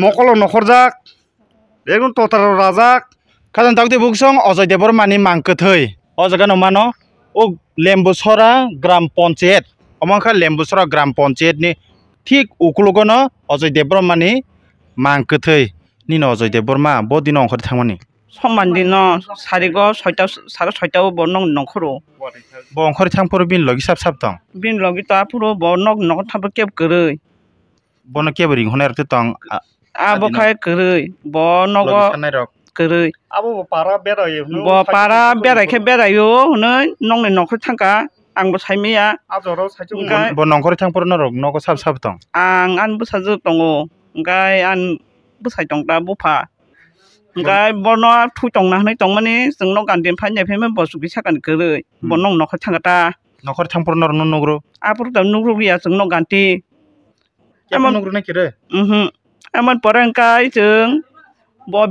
মকলৰ নখৰজাক একদম ততাৰ ৰাজাক খাজান তাক দেৱ চং অজয় দেৱৰ মানি মাংকে থৈ অজগান মান ও লেম্বুচৰা গ্ৰাম পঞ্চায়ত অমাংখা লেম্বুচৰা গ্ৰাম নি ঠিক উকলগন অজয় দেৱৰ মানি মাংকে থৈ নি ন অজয় দেৱৰমা বহুত দিন অংশতে থাকমানি সমান দিন চাৰিগ ছয়টা চাৰে ছয়টাও বৰ্ণক নখৰো বংশৰে থাকিব বিন লগি চাপ চাপ তং বিন লগি তাৰ ফুৰো বৰ্ণক নখ থাকিব কেব কৰ বৰ্ণ কেব তং อาบุคายกรุยบ่นกกรุยอาบุปาราเบียร์อยู่บ่ปาราเบีย์แค่เบียร์อยู่นี่น้องนี่นกทั้งกะอังบุใช้ไม่ยะอาจารย์เราใช้จุ่งบ่นกทั้งปุรนรกนกสับสับตองอังอันบุษจุตองโง่ไงอันบุใช้จงตาบุผาไงบ่นว่ทุจงนะในจงมันนี่ส่งนกการเดินพันใหญ่เพื่อนบ่สุขิชากันกรุยบ่นกนกทั้งกะตานกทั้งปุรนรกนกรู้อาปุรตานกรู้ยาส่งนกการตีแค่นกรู้นี่กคืออืม এমন পরেঙ্কাই जों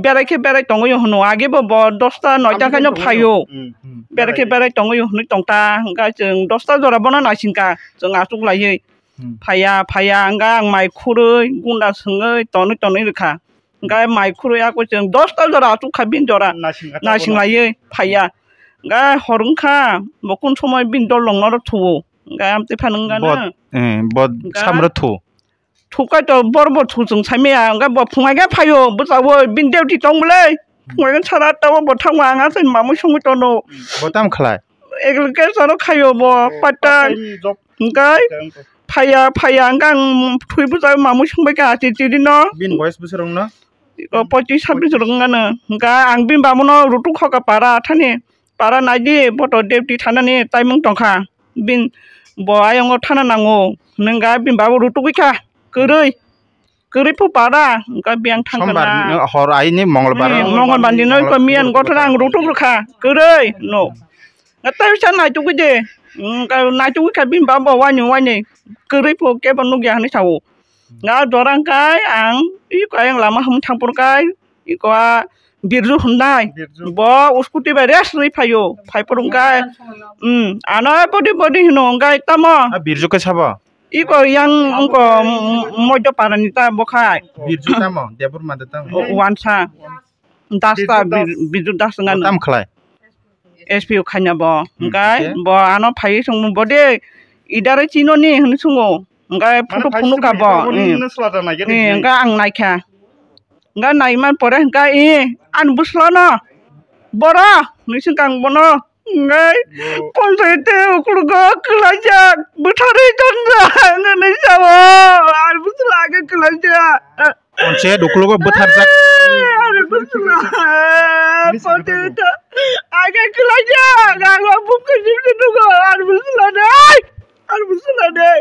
বেড়াইখে বেড়াই টঙ্গই হনো আগে দশটা নয়টা খাইনো ফাইও বেড়াইখে বেড়াই টঙ্গই হনো টংটা হঙ্কা जों দশটা জরা বনা নাইসিনকা जों আসুক লাইয়ে ফাইয়া ফাইয়া হঙ্কা আং মাই খুরই গুন্ডা সঙ্গই তনই তনই রেখা হঙ্কা মাই খুরই আকো जों দশটা জরা আসুক খাবিন জরা নাইসিন লাইয়ে ফাইয়া হঙ্কা হরংখা বকুন সময় বিন দল লংনর থুও হঙ্কা আমতে ফানঙ্গা না বদ সামরথু 토가도 버버 투정 참이야 안가 뭐, 뭐 풍하게 파요 뭐 싸워 민대우디 정블레 풍하게 차라다고 뭐 탕와 안가서 마무 흉을 떠노 뭐땀 칼라 에글게 서로 카요 뭐 빠따 그니까 파야 파야 안가 투이부자 마무 흉밖에 아지 지리노 빈 보이스 부스롱나 이거 뻗지 삼비 저런가는 그니까 앙빈 바무노 루투 커가 바라 타니 바라 나지 뭐더 데우디 타나니 따이멍 덩카 빈뭐 아영어 타나 나고 는가 빈 바보 루투 기카 kürui kürui pu para ka biang thang kana hor ai ni mongolbar hmm, mongolbar ni noi ko mien gotrang rutuk rukha kürui no ngata san na chu ge hmm, ka na chu ka bim ba ba wani wani kürui pu ke ban nu gya ni chau nga dorang kai ang i ko ang lama hum thang pur kai i ko birju hundai bo uskuti ba res ri phayo phai porung dạ, kai um ano bodi bodi hino ngai tamo birju ke sabo Iko yang engko mojo paranita bokai. Biru tamo, dia pun mata tamo. Wansa, dasta biru das dengan. Tam kelai. SPU kanya bo, engkai bo ano payi sungu bode. Idare cino ni hni sungu, engkai puru punu kabo. Ini engkai ang naik ya. Engkai naik man pora engkai ini an buslo no, bora hni sungkang bono. ngay con thấy tiêu cũng có sao bethari chandra ngani jawa ar cái ke kelaja con sẽ đục lỗ bethar sắc ar butla con thấy cái ta aga kelaja gago bum ke jib de dugo ar butla dai ar butla dai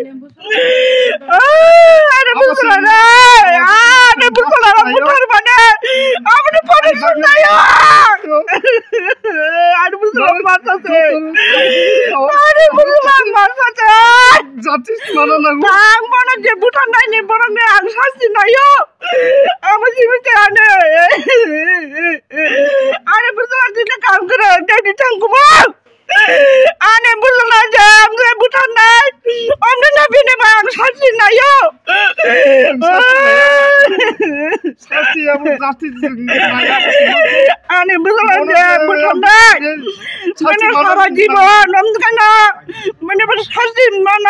pasti aneh betul deh. bertanda mana jiwa non kena mana bersasi mana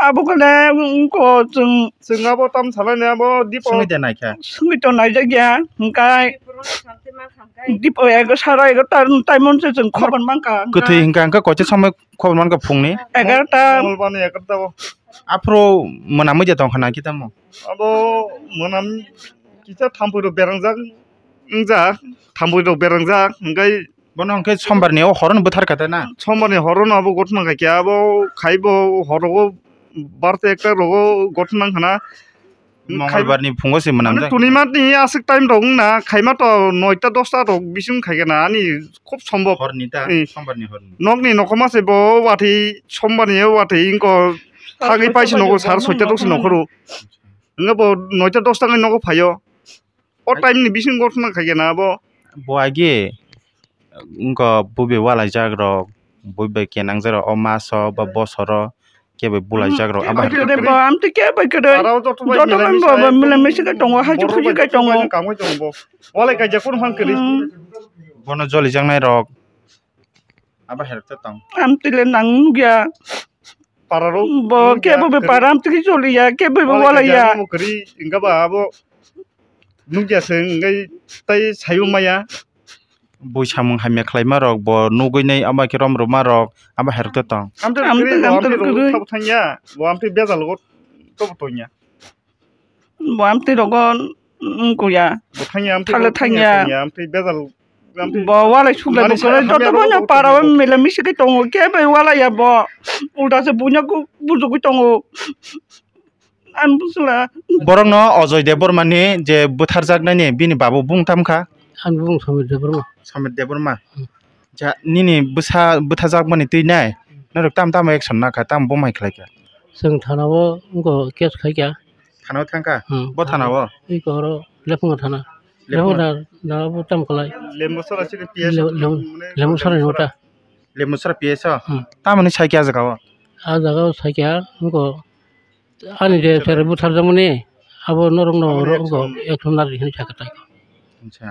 आबोखौले उनको जों जों आबो ताम सालायनाय आबो दिप सुनिते नायखा सुनिते नायजा गया हंखाय दिप एगो सारा एगो तार टाइम मोनसे जों खबर मांका गोथै हंखा हंखा कचे समय खबर मांका फुंनि 11टा बोलबानो 11टा आफ्रो मोना मजे दं खाना कि तामो आबो मोना किसा थामपुरो बेरांजा जा थामपुरो बेरांजा हंखाय বন অঙ্কে সোমবার নিয়েও হরণ বুথার কাতে না সোমবার নিয়ে হরণ আবো গোট মাঙ্গা কে আবো খাইব হরগো বারতে একটা মানে রোগ গঠন নাংখানা মঙ্গলবারনি ফুঙ্গসে মানে টুনিমাতনি আসুক টাইম দং না খাইমা তো নয়টা দশটা দক বিসুম খাইগেনা আনি খুব সম্ভব হরনি তা সোমবারনি হরনি নগনি নকমাসে ব ওয়াথি সোমবারনি ওয়াথি ইংক থাকি পাইছে নগো সার সইটা দশ নখরু নগো নয়টা দশটা নগো ফাইও ও টাইমনি আচ্ছা। বিসুম গঠনা খাইগেনা ব বআগে ইংক ববে ওয়ালাই জাগ্র ববে কেনাং জাগ্র অ মাস বা বসর kebe bulai mm-hmm. jagro abar kebe ba am te kebe kebe joto man ba ba mila mesi ka tongo haju khuji ka tongo kamo tongo wala ka jakun han kiri mm-hmm. bono joli jang nai rok aba herte tang am te le nang gya pararo bo kebe be param te joli ya kebe be wala ya kiri inga ba abo nungja seng ngai sayu maya buisang hamya khlaima rok bo nuguinai ama ki rom ruma rok ama herke tong amte amte amte kuru tab thanya bo amte beza logo tob tonya bo amte rogon kuya bo thanya amte thale thanya amte beza bo wala shukla do kore to to para wa ya. mele misi ki tongo ke be wala ya bo ulda se bunya ku buzu ku tong an busla borong no ojoy de bormani je buthar jagnani bini babu bung kha आं बुं समिर देबरमा समिर देबरमा जा निनि जाग बुथा तै तैनाय नरक ताम ताम action ना खा ताम बमाय खलायखा जों थानावो उनको केस खायखा थानाव थांका बो थानावो इ घर लेफुङा थाना ना नाबो ताम खलाय लेमो सरा सिनि पिएस लेमो सरा नोटा लेमो सरा पिएस तामानि सायखा जगाव आ जागाव सायखा उनको आनि जे सेर बुथार जमनि अब नरक नरंग उनको एक्शन नारि हिनि थाखा तायखा আচ্ছা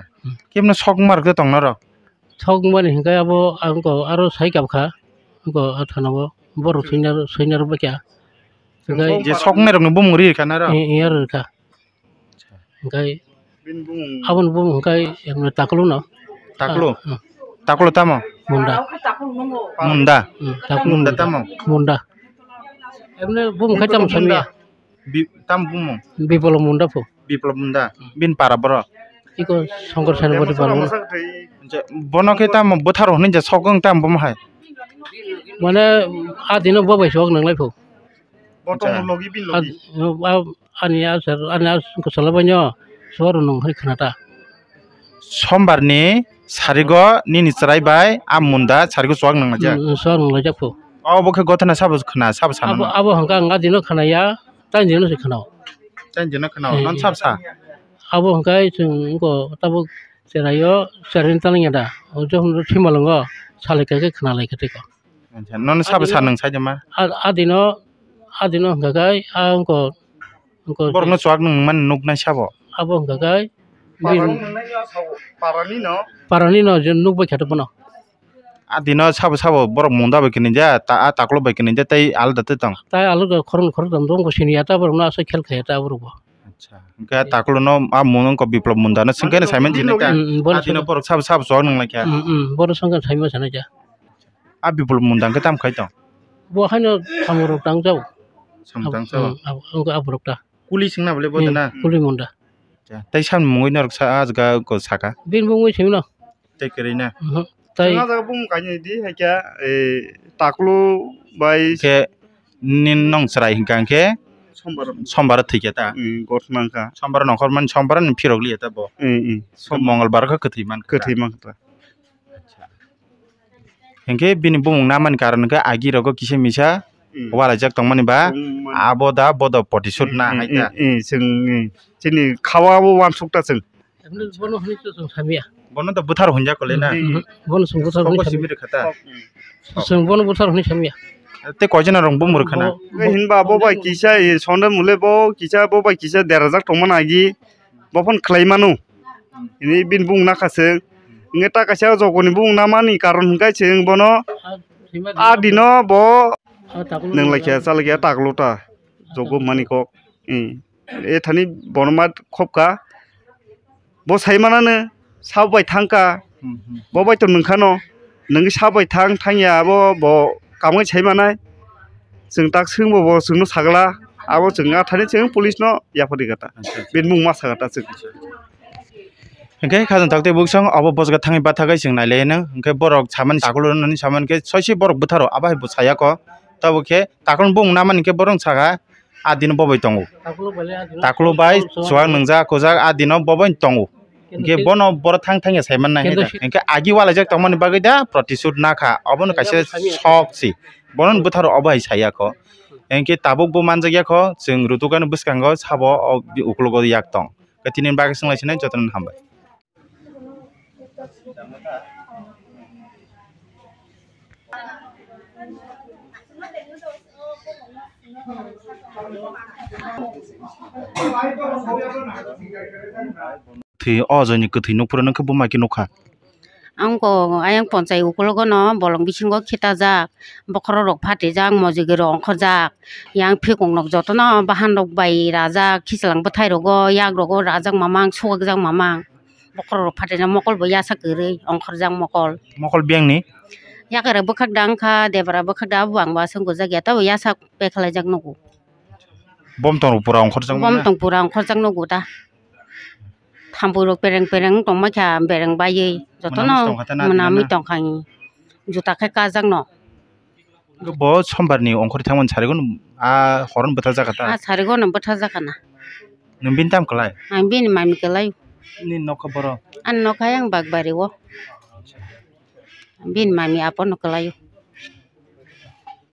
কেমন শক মারকে তং না রক শক মানে হিঙ্কা আবো আঙ্ক আরো সাই কাপখা আঙ্ক থানাবো বড় সৈনার সৈনার বাকিয়া যে শক নাই রক বুম রি খানা রক ইয়ার কা হিঙ্কাই আবন বুম হিঙ্কাই এমন তাকলো না তাকলো তাকলো তামো মুন্ডা মুন্ডা তাকলো মুন্ডা তামো মুন্ডা এমন বুম খাইতাম সামিয়া tam bumo bipolo munda po bipolo munda bin para bro ইকো শঙ্কর সাইন বলি পারবো বনকে তাম বথার হনি যে সকং তাম বমহাই মানে আদিন বাবাই সক নাংলাই ফো আনি আসর আনি আসনকো সালাবাইন সর নং হই খানাটা সোমবারনি সারিগ নিনি চরাইবাই আম মুন্দা সারিগ সক নাংলা যা সর নাংলা যা ফো অবকে গতনা সাব খানা সাব সানা আবো হঙ্কা abo hingkai jenggo tabo serayo serin taling ada ojo hundu simalongo salika ke kenalai ketiko non sabe sanang saja ma adino adino hingkai angko angko borno suak nung man nuk na sabo abo hingkai paranino paranino jen nuk ba khatopono দিন চাব চাব বৰ মুন্দা বাইকে নিজা তা তাকলো বাইকে নিজা তাই আলদাতে তাং তাই আলু খৰণ খৰণ দম দম কৈছে ইয়াতে বৰ আছে খেল খাই এটা বৰব अच्छा क्या ताकलो नो आ मोनों को विप्लव मुंडा ना सिंह के ना साइमन जी ने क्या आ दिनों पर सब सब सौ नंगला क्या बोलो संग साइमन सने जा आ विप्लव मुंडा के ताम खाई तो वो है ना समरो टांग जाओ समरो टांग जाओ उनका आप रोकता कुली सिंह ना बोले बोलते ना कुली मुंडा तै साम मुंगई ना रक्षा आज का को साका बिन मुंगई सिंह ना तै करे ना तै ना जगह बुम काई दी है क्या ए ताकलो बाई के निन नंग सराई हिंकां के সোমবার থেকে এটা সোমবার নখর মানে সোমবার ফিরগলি এটা বঙ্গলবার বুমান কারণ আগি রোগ কিসে মিশা ওয়ারাইজাক তোমানি বা আবদা বদ প্রতিশোধ না খাওয়া বনতার হুঞ্জা কলে না বন বন বুথার হুনি সামিয়া তে কয়জন রংবো মূর্খনা হিন বাবো বাই কিসা এ সন্দ মুলে বো কিসা বো বাই কিসা দেরাজা টমন আগি বফন খলাই মানু ইনি বিন বুং না কাছে ইনে টা কাছে জগনি বুং না মানি kamang tak chai manai sagala seng seng seng seng bobo कामै छै मानाय जों द o सोंबाबो जोंनो सागला आबो जोंहा थाने जों प ु ल ि स a ो य ा फ ो k न ि खोथा o े मुं मा सागाता जों ओ a ख ा य खाजों थाखते बुकसं आबो o स ग ा थाङै बाथागाय ज n ं न ा c ल ा य न ो ओंखाय बरक सामान सागलनानै सामानके सयसे ब र u बुथारो आबाहाय बुसायाखौ तबके ताकन ब ु a नामानिके बरं सागा आदिनो u ब ा य दङ त ा क n ो n g य सुवा न ो a ज ा खजा o द o न ो बबाय g u গে বন বড় থাং থাঙে সাইমান না ইনকে আগি ওয়ালা যে তমন বাগে দা প্রতিশোধ না খা অবন কাছে সকছি বনন বুথার অবাই সাইয়া খ ইনকে তাবুক বো মান জাগিয়া খ জং রুতুকান বুসকাঙ্গ সাব উকলগ ইয়াক তং কাতিনিন বাগে সংলাইছিনা যতন হামবাই Thank you. thì o r ồ những cái thì nó phải nó k h bơm mai cái nó khá angko ayang ponchai ukologo no bolong bisingo k h i t a j a bokoro rok phatijak mojigiro o n k h o j a yang phikong nok jotono bahan rok bai rajak khislang bthai rogo yak rogo r a j a mamang sugakjak mamang bokoro rok p h a t i n a mokol bo yasa gere o n k h o r a mokol mokol biang ni yakara bokhak dangkha d e v a r a bokhak da buang ba sunggo jagya ta bởi yasa pekhlajak nogu bom tong pura o n k h o r a bom tong pura o n k h o r a nogu ta hampu rok pereng pereng tong macha pereng baye joto no manami tong khangi juta khe kajang no lo bo sombar ni onkhori thangmon charigon a horon bata jakata a charigon bata jakana nun bin tam kolai a mami kolai ni nokha boro an nokha yang bagbari wo bin mami apo nokolai